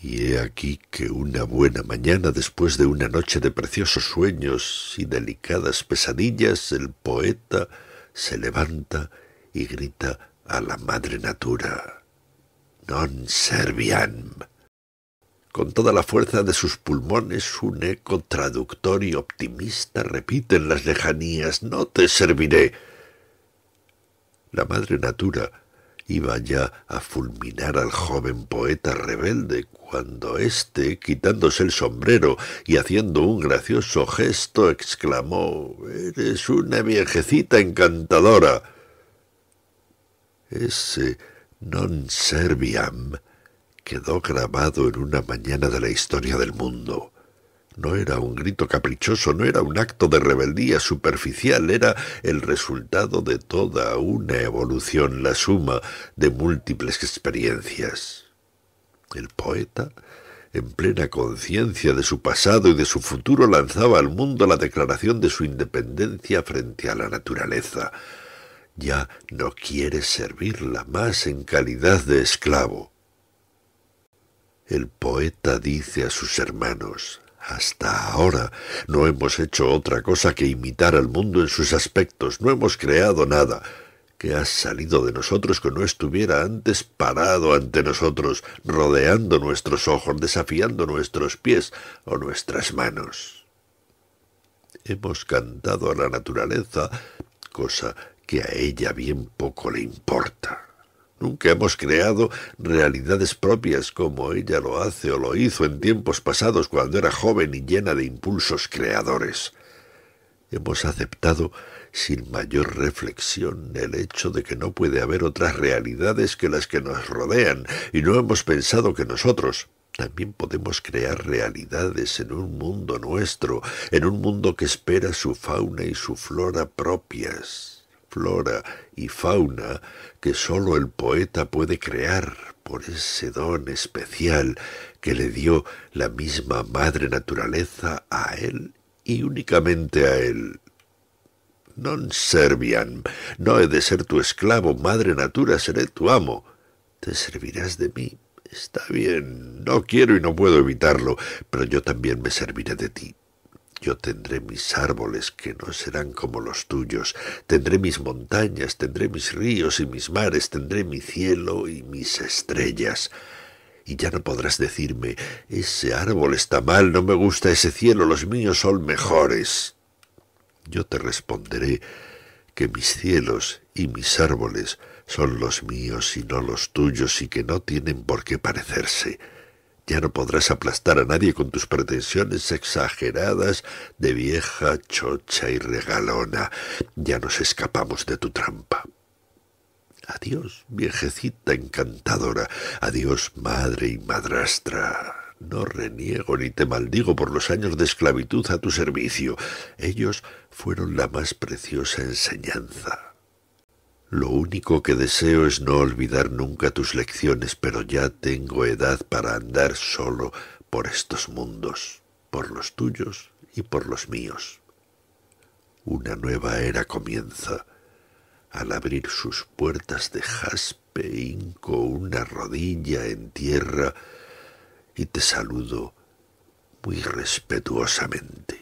Y he aquí que una buena mañana, después de una noche de preciosos sueños y delicadas pesadillas, el poeta se levanta y grita a la madre natura. Non serviam. Con toda la fuerza de sus pulmones, un eco traductor y optimista repite en las lejanías, no te serviré. La madre natura iba ya a fulminar al joven poeta rebelde, cuando éste, quitándose el sombrero y haciendo un gracioso gesto, exclamó Eres una viejecita encantadora. Ese non serviam quedó grabado en una mañana de la historia del mundo. No era un grito caprichoso, no era un acto de rebeldía superficial, era el resultado de toda una evolución, la suma de múltiples experiencias. El poeta en plena conciencia de su pasado y de su futuro, lanzaba al mundo la declaración de su independencia frente a la naturaleza. Ya no quiere servirla más en calidad de esclavo. El poeta dice a sus hermanos, hasta ahora no hemos hecho otra cosa que imitar al mundo en sus aspectos, no hemos creado nada que ha salido de nosotros que no estuviera antes parado ante nosotros, rodeando nuestros ojos, desafiando nuestros pies o nuestras manos. Hemos cantado a la naturaleza, cosa que a ella bien poco le importa. Nunca hemos creado realidades propias como ella lo hace o lo hizo en tiempos pasados cuando era joven y llena de impulsos creadores. Hemos aceptado sin mayor reflexión el hecho de que no puede haber otras realidades que las que nos rodean y no hemos pensado que nosotros, también podemos crear realidades en un mundo nuestro, en un mundo que espera su fauna y su flora propias flora y fauna que sólo el poeta puede crear por ese don especial que le dio la misma madre naturaleza a él y únicamente a él. Non servian. no he de ser tu esclavo, madre natura, seré tu amo. Te servirás de mí. Está bien, no quiero y no puedo evitarlo, pero yo también me serviré de ti. Yo tendré mis árboles que no serán como los tuyos, tendré mis montañas, tendré mis ríos y mis mares, tendré mi cielo y mis estrellas. Y ya no podrás decirme, ese árbol está mal, no me gusta ese cielo, los míos son mejores. Yo te responderé que mis cielos y mis árboles son los míos y no los tuyos y que no tienen por qué parecerse. Ya no podrás aplastar a nadie con tus pretensiones exageradas de vieja chocha y regalona. Ya nos escapamos de tu trampa. Adiós, viejecita encantadora. Adiós, madre y madrastra. No reniego ni te maldigo por los años de esclavitud a tu servicio. Ellos fueron la más preciosa enseñanza. Lo único que deseo es no olvidar nunca tus lecciones, pero ya tengo edad para andar solo por estos mundos, por los tuyos y por los míos. Una nueva era comienza. Al abrir sus puertas de jaspe, hinco una rodilla en tierra y te saludo muy respetuosamente.